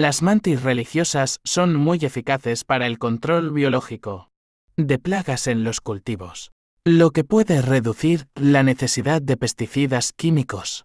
Las mantis religiosas son muy eficaces para el control biológico de plagas en los cultivos, lo que puede reducir la necesidad de pesticidas químicos.